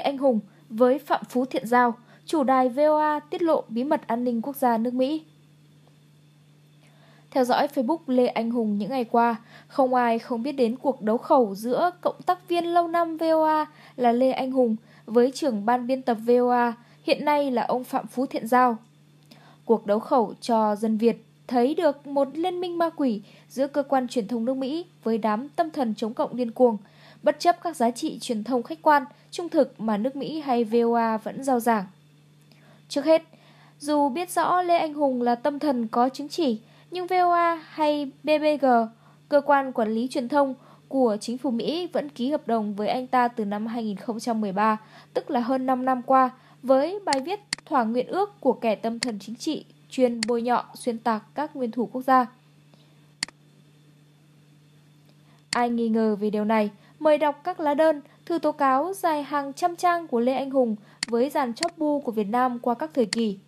Anh hùng với Phạm Phú Thiện Giao, chủ đài VOA tiết lộ bí mật an ninh quốc gia nước Mỹ. Theo dõi Facebook Lê Anh Hùng những ngày qua, không ai không biết đến cuộc đấu khẩu giữa cộng tác viên lâu năm VOA là Lê Anh Hùng với trưởng ban biên tập VOA, hiện nay là ông Phạm Phú Thiện Giao. Cuộc đấu khẩu cho dân Việt thấy được một liên minh ma quỷ giữa cơ quan truyền thông nước Mỹ với đám tâm thần chống cộng điên cuồng – bất chấp các giá trị truyền thông khách quan, trung thực mà nước Mỹ hay VOA vẫn giao giảng. Trước hết, dù biết rõ Lê Anh Hùng là tâm thần có chứng chỉ, nhưng VOA hay BBG, cơ quan quản lý truyền thông của chính phủ Mỹ vẫn ký hợp đồng với anh ta từ năm 2013, tức là hơn 5 năm qua, với bài viết Thỏa nguyện ước của kẻ tâm thần chính trị chuyên bôi nhọ xuyên tạc các nguyên thủ quốc gia. Ai nghi ngờ về điều này mời đọc các lá đơn, thư tố cáo dài hàng trăm trang của Lê Anh Hùng với dàn chóp bu của Việt Nam qua các thời kỳ.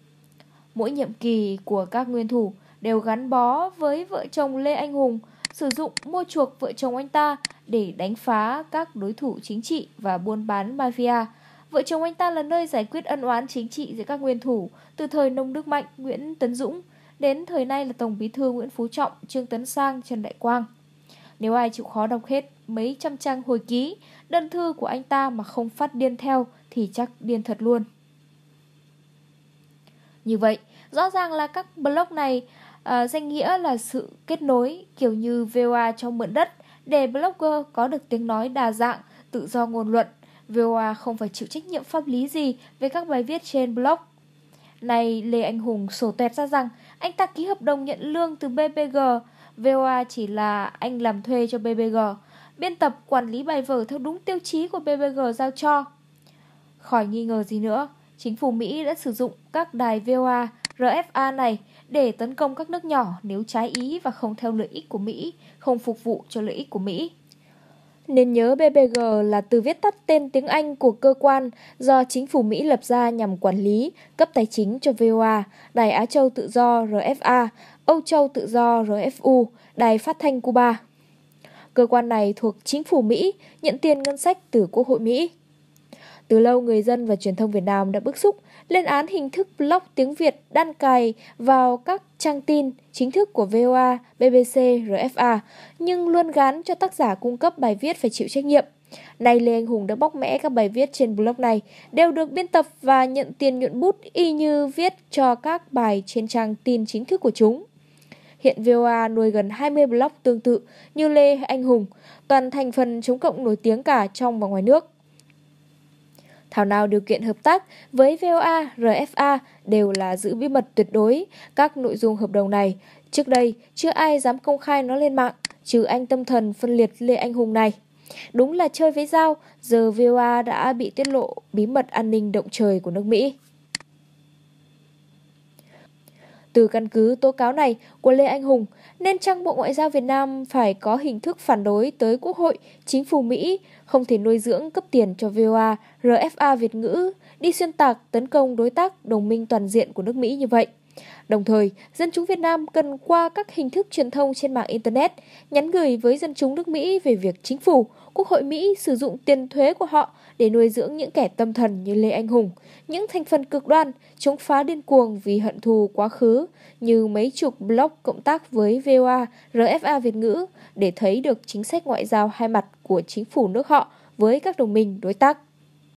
Mỗi nhiệm kỳ của các nguyên thủ đều gắn bó với vợ chồng Lê Anh Hùng, sử dụng mua chuộc vợ chồng anh ta để đánh phá các đối thủ chính trị và buôn bán mafia. Vợ chồng anh ta là nơi giải quyết ân oán chính trị giữa các nguyên thủ từ thời nông đức mạnh Nguyễn Tấn Dũng đến thời nay là Tổng bí thư Nguyễn Phú Trọng, Trương Tấn Sang, Trần Đại Quang. Nếu ai chịu khó đọc hết mấy trăm trang hồi ký, đơn thư của anh ta mà không phát điên theo thì chắc điên thật luôn. Như vậy, rõ ràng là các blog này à, danh nghĩa là sự kết nối kiểu như VOA cho mượn đất để blogger có được tiếng nói đa dạng, tự do ngôn luận. VOA không phải chịu trách nhiệm pháp lý gì về các bài viết trên blog. Này Lê Anh Hùng sổ tuẹt ra rằng anh ta ký hợp đồng nhận lương từ BBG, VOA chỉ là anh làm thuê cho BBG biên tập quản lý bài vở theo đúng tiêu chí của BBG giao cho. Khỏi nghi ngờ gì nữa, chính phủ Mỹ đã sử dụng các đài VOA, RFA này để tấn công các nước nhỏ nếu trái ý và không theo lợi ích của Mỹ, không phục vụ cho lợi ích của Mỹ. Nên nhớ BBG là từ viết tắt tên tiếng Anh của cơ quan do chính phủ Mỹ lập ra nhằm quản lý, cấp tài chính cho VOA, Đài Á Châu Tự Do RFA, Âu Châu Tự Do RFU, Đài Phát thanh Cuba. Cơ quan này thuộc chính phủ Mỹ, nhận tiền ngân sách từ Quốc hội Mỹ. Từ lâu người dân và truyền thông Việt Nam đã bức xúc lên án hình thức blog tiếng Việt đan cài vào các trang tin chính thức của VOA, BBC, RFA, nhưng luôn gán cho tác giả cung cấp bài viết phải chịu trách nhiệm. Nay Lê Anh Hùng đã bóc mẽ các bài viết trên blog này đều được biên tập và nhận tiền nhuận bút y như viết cho các bài trên trang tin chính thức của chúng. Hiện VOA nuôi gần 20 blog tương tự như Lê Anh Hùng, toàn thành phần chống cộng nổi tiếng cả trong và ngoài nước. Thảo nào điều kiện hợp tác với VOA, RFA đều là giữ bí mật tuyệt đối các nội dung hợp đồng này. Trước đây, chưa ai dám công khai nó lên mạng, trừ anh tâm thần phân liệt Lê Anh Hùng này. Đúng là chơi với dao, giờ VOA đã bị tiết lộ bí mật an ninh động trời của nước Mỹ. Từ căn cứ tố cáo này của Lê Anh Hùng, nên chăng Bộ Ngoại giao Việt Nam phải có hình thức phản đối tới Quốc hội, chính phủ Mỹ, không thể nuôi dưỡng cấp tiền cho VOA, RFA Việt ngữ, đi xuyên tạc tấn công đối tác đồng minh toàn diện của nước Mỹ như vậy. Đồng thời, dân chúng Việt Nam cần qua các hình thức truyền thông trên mạng Internet nhắn gửi với dân chúng nước Mỹ về việc chính phủ, Quốc hội Mỹ sử dụng tiền thuế của họ để nuôi dưỡng những kẻ tâm thần như Lê Anh Hùng, những thành phần cực đoan, chống phá điên cuồng vì hận thù quá khứ như mấy chục blog cộng tác với VOA, RFA Việt ngữ để thấy được chính sách ngoại giao hai mặt của chính phủ nước họ với các đồng minh đối tác.